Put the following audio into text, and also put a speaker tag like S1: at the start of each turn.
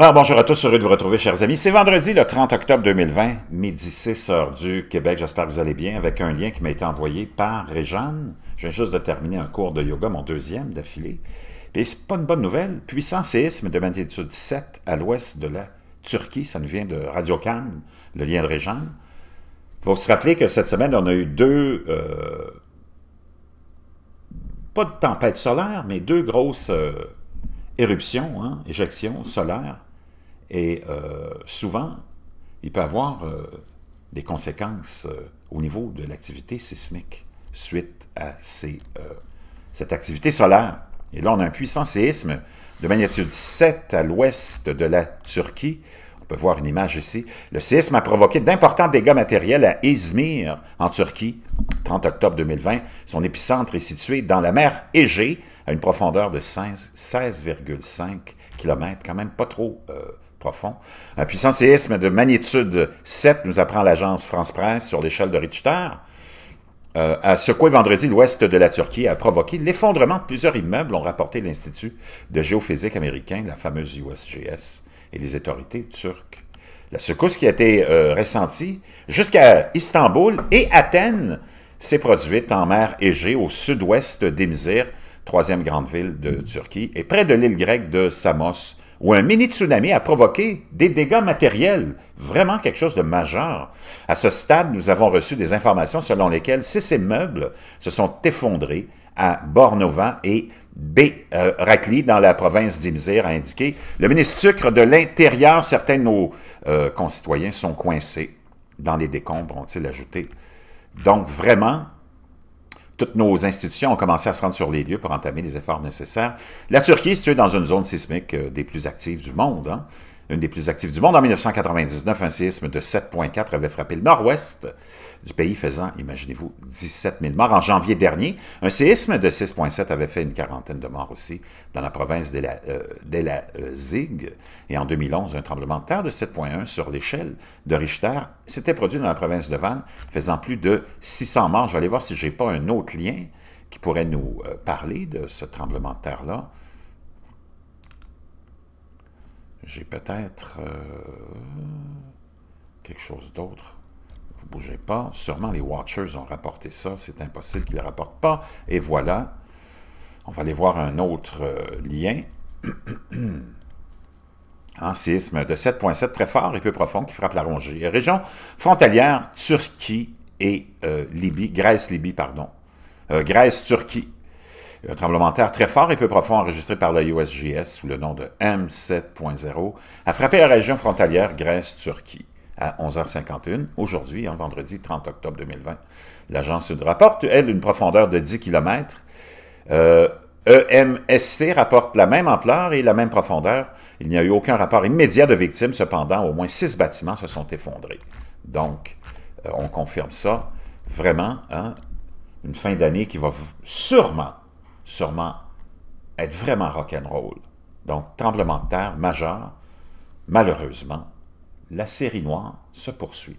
S1: Alors, bonjour à tous, heureux de vous retrouver, chers amis. C'est vendredi, le 30 octobre 2020, midi 6 heures du Québec. J'espère que vous allez bien avec un lien qui m'a été envoyé par Réjeanne. Je viens juste de terminer un cours de yoga, mon deuxième d'affilée. Et c'est pas une bonne nouvelle. Puissant séisme de magnitude 7 à l'ouest de la Turquie. Ça nous vient de Radio Cannes, le lien de Réjeanne. Il faut se rappeler que cette semaine, on a eu deux. Euh, pas de tempête solaire, mais deux grosses. Euh, éruptions, hein, éjections solaires et euh, souvent, il peut avoir euh, des conséquences euh, au niveau de l'activité sismique suite à cette activité solaire. Et là, on a un puissant séisme de magnitude 7 à l'ouest de la Turquie peut voir une image ici. Le séisme a provoqué d'importants dégâts matériels à Izmir, en Turquie, 30 octobre 2020. Son épicentre est situé dans la mer Égée, à une profondeur de 16,5 km, quand même pas trop euh, profond. Un puissant séisme de magnitude 7, nous apprend l'agence France-Presse sur l'échelle de Richter, euh, a secoué vendredi l'ouest de la Turquie a provoqué l'effondrement de plusieurs immeubles, ont rapporté l'Institut de géophysique américain, la fameuse USGS et les autorités turques. La secousse qui a été euh, ressentie jusqu'à Istanbul et Athènes s'est produite en mer Égée, au sud-ouest d'Émizir, troisième grande ville de Turquie, et près de l'île grecque de Samos, où un mini-tsunami a provoqué des dégâts matériels, vraiment quelque chose de majeur. À ce stade, nous avons reçu des informations selon lesquelles ces meubles se sont effondrés à Bornova et B. Euh, Racli, dans la province d'Imzir, a indiqué « Le ministre Sucre de l'Intérieur, certains de nos euh, concitoyens sont coincés dans les décombres, ont-ils ajouté. » Donc, vraiment, toutes nos institutions ont commencé à se rendre sur les lieux pour entamer les efforts nécessaires. La Turquie est située dans une zone sismique euh, des plus actives du monde. Hein une des plus actives du monde. En 1999, un séisme de 7,4 avait frappé le nord-ouest du pays, faisant, imaginez-vous, 17 000 morts. En janvier dernier, un séisme de 6,7 avait fait une quarantaine de morts aussi dans la province de la, euh, euh, Et en 2011, un tremblement de terre de 7,1 sur l'échelle de Richter s'était produit dans la province de Vannes, faisant plus de 600 morts. Je vais aller voir si je n'ai pas un autre lien qui pourrait nous euh, parler de ce tremblement de terre-là. J'ai peut-être euh, quelque chose d'autre. Vous bougez pas. Sûrement les Watchers ont rapporté ça. C'est impossible qu'ils ne rapportent pas. Et voilà. On va aller voir un autre euh, lien. un sismes de 7.7 très fort et peu profond qui frappe la euh, région frontalière Turquie et Libye, Grèce-Libye, pardon. Grèce-Turquie un euh, tremblement de terre très fort et peu profond enregistré par la USGS sous le nom de M7.0 a frappé la région frontalière Grèce-Turquie à 11h51, aujourd'hui, en vendredi 30 octobre 2020. L'agence rapporte, elle, une profondeur de 10 km. EMSC rapporte la même ampleur et la même profondeur. Il n'y a eu aucun rapport immédiat de victimes, cependant, au moins six bâtiments se sont effondrés. Donc, euh, on confirme ça, vraiment, hein, une fin d'année qui va sûrement sûrement être vraiment rock'n'roll. Donc, tremblement de terre majeur, malheureusement, la série noire se poursuit.